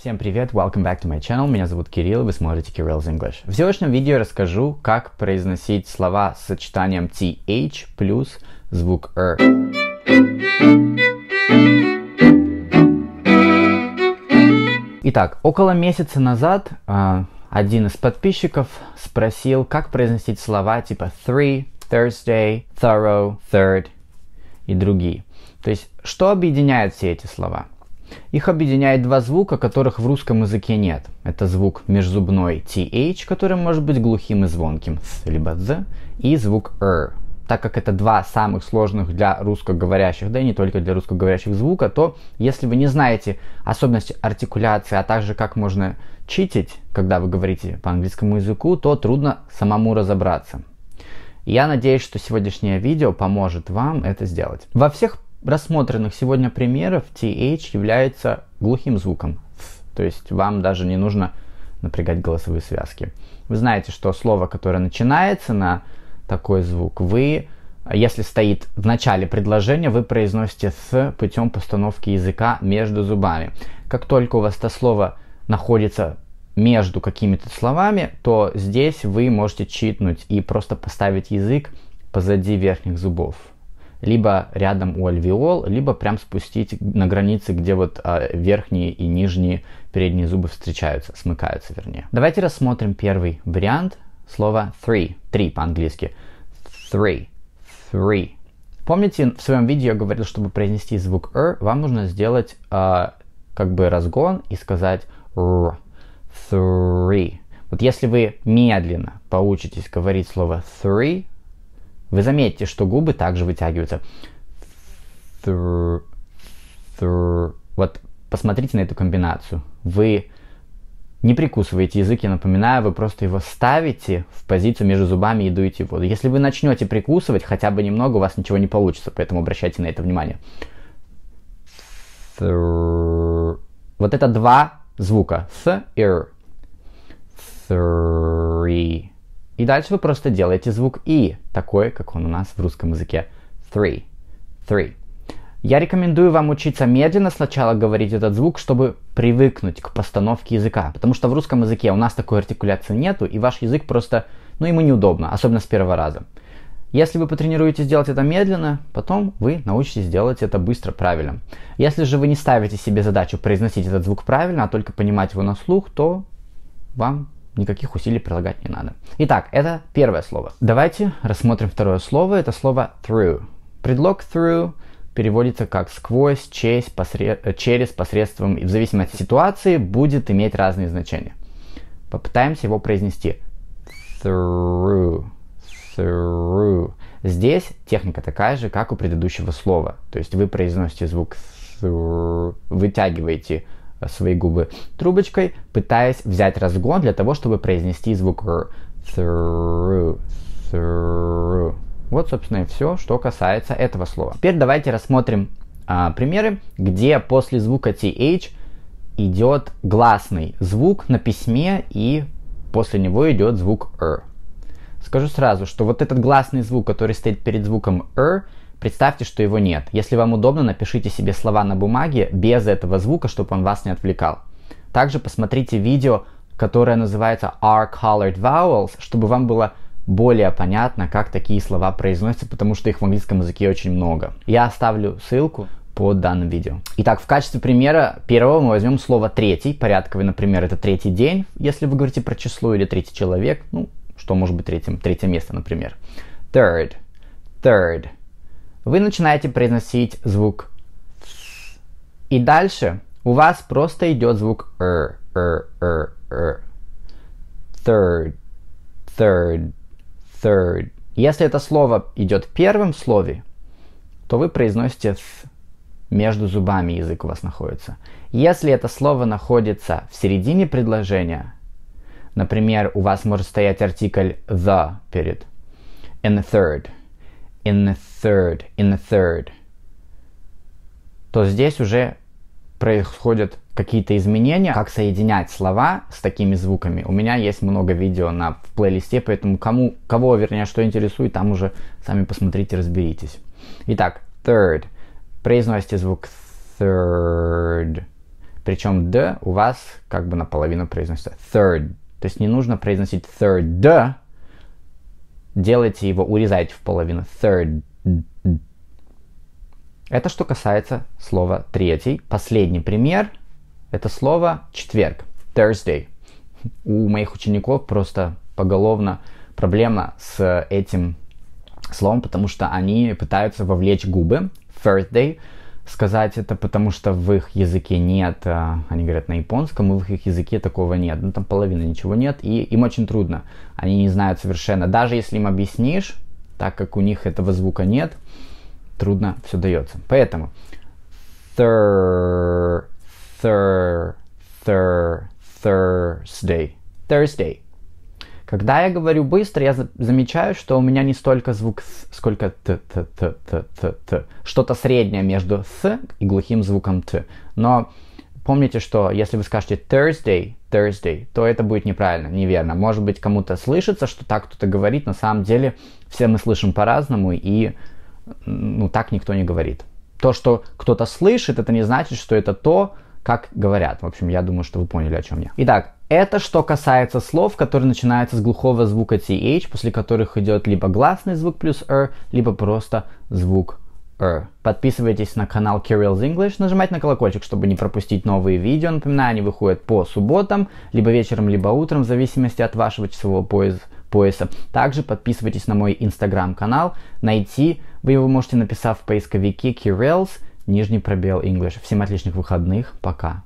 Всем привет, welcome back to my channel, меня зовут Кирилл, вы смотрите Кирилл's English. В сегодняшнем видео расскажу, как произносить слова с сочетанием th плюс звук r. Итак, около месяца назад э, один из подписчиков спросил, как произносить слова типа three, Thursday, thorough, third и другие. То есть, что объединяет все эти слова? Их объединяет два звука, которых в русском языке нет. Это звук межзубной th, который может быть глухим и звонким, либо з, и звук r. Так как это два самых сложных для русскоговорящих, да и не только для русскоговорящих звука, то если вы не знаете особенности артикуляции, а также как можно читить, когда вы говорите по английскому языку, то трудно самому разобраться. Я надеюсь, что сегодняшнее видео поможет вам это сделать. Во всех рассмотренных сегодня примеров TH является глухим звуком. То есть вам даже не нужно напрягать голосовые связки. Вы знаете, что слово, которое начинается на такой звук, вы, если стоит в начале предложения, вы произносите «с» путем постановки языка между зубами. Как только у вас это слово находится между какими-то словами, то здесь вы можете читнуть и просто поставить язык позади верхних зубов либо рядом у альвеол, либо прям спустить на границе, где вот а, верхние и нижние передние зубы встречаются, смыкаются вернее. Давайте рассмотрим первый вариант слова three, три по-английски. Three, three. Помните, в своем видео я говорил, чтобы произнести звук r, вам нужно сделать э, как бы разгон и сказать r, three. Вот если вы медленно поучитесь говорить слово three, вы заметите, что губы также вытягиваются. Вот посмотрите на эту комбинацию. Вы не прикусываете язык, я напоминаю, вы просто его ставите в позицию между зубами и дуете воду. Если вы начнете прикусывать хотя бы немного, у вас ничего не получится, поэтому обращайте на это внимание. Вот это два звука. Th, ir. Three. И дальше вы просто делаете звук «и», такой, как он у нас в русском языке. Three. Three. Я рекомендую вам учиться медленно сначала говорить этот звук, чтобы привыкнуть к постановке языка. Потому что в русском языке у нас такой артикуляции нету, и ваш язык просто, ну ему неудобно, особенно с первого раза. Если вы потренируетесь делать это медленно, потом вы научитесь делать это быстро, правильно. Если же вы не ставите себе задачу произносить этот звук правильно, а только понимать его на слух, то вам никаких усилий прилагать не надо. Итак, это первое слово. Давайте рассмотрим второе слово. Это слово through. Предлог through переводится как сквозь, через, посред... Э, через посредством, и в зависимости от ситуации будет иметь разные значения. Попытаемся его произнести. Through. Through. Здесь техника такая же, как у предыдущего слова. То есть вы произносите звук through, вытягиваете свои губы трубочкой, пытаясь взять разгон для того, чтобы произнести звук Вот, собственно, и все, что касается этого слова. Теперь давайте рассмотрим а, примеры, где после звука TH идет гласный звук на письме и после него идет звук r. Скажу сразу, что вот этот гласный звук, который стоит перед звуком r Представьте, что его нет. Если вам удобно, напишите себе слова на бумаге без этого звука, чтобы он вас не отвлекал. Также посмотрите видео, которое называется Are Colored Vowels, чтобы вам было более понятно, как такие слова произносятся, потому что их в английском языке очень много. Я оставлю ссылку под данным видео. Итак, в качестве примера первого мы возьмем слово третий, порядковый, например, это третий день, если вы говорите про число или третий человек, ну, что может быть третьим, третье место, например. Third, third – вы начинаете произносить звук И дальше у вас просто идет звук «р», «р», «р», «р». Third, third, third. Если это слово идет в слове, то вы произносите «с». Между зубами язык у вас находится. Если это слово находится в середине предложения, например, у вас может стоять артикль the перед, and third – in the third, in the third, то здесь уже происходят какие-то изменения, как соединять слова с такими звуками. У меня есть много видео на в плейлисте, поэтому кому, кого, вернее, что интересует, там уже сами посмотрите, разберитесь. Итак, third. Произносите звук third. Причем d у вас как бы наполовину произносится third. То есть не нужно произносить third d, делайте его, урезаете в половину. Third. Это что касается слова третий. Последний пример – это слово четверг. Thursday. У моих учеников просто поголовно проблема с этим словом, потому что они пытаются вовлечь губы Thursday – сказать это, потому что в их языке нет, а, они говорят на японском, и в их языке такого нет. Ну, там половина ничего нет, и им очень трудно. Они не знают совершенно. Даже если им объяснишь, так как у них этого звука нет, трудно все дается. Поэтому thir, thir, thir, Thursday, Thursday, когда я говорю быстро, я замечаю, что у меня не столько звук «с», сколько «т», «т», «т», «т», «т», «т». Что-то среднее между «с» и глухим звуком «т». Но помните, что если вы скажете Thursday, Thursday, то это будет неправильно, неверно. Может быть, кому-то слышится, что так кто-то говорит, на самом деле все мы слышим по-разному, и ну, так никто не говорит. То, что кто-то слышит, это не значит, что это то, как говорят. В общем, я думаю, что вы поняли, о чем я. Итак, это что касается слов, которые начинаются с глухого звука th, после которых идет либо гласный звук плюс r, либо просто звук r. Подписывайтесь на канал Kirill's English, нажимайте на колокольчик, чтобы не пропустить новые видео. Напоминаю, они выходят по субботам, либо вечером, либо утром, в зависимости от вашего часового пояса пояса. Также подписывайтесь на мой инстаграм-канал. Найти вы его можете, написав в поисковике Kirill's, нижний пробел English. Всем отличных выходных. Пока.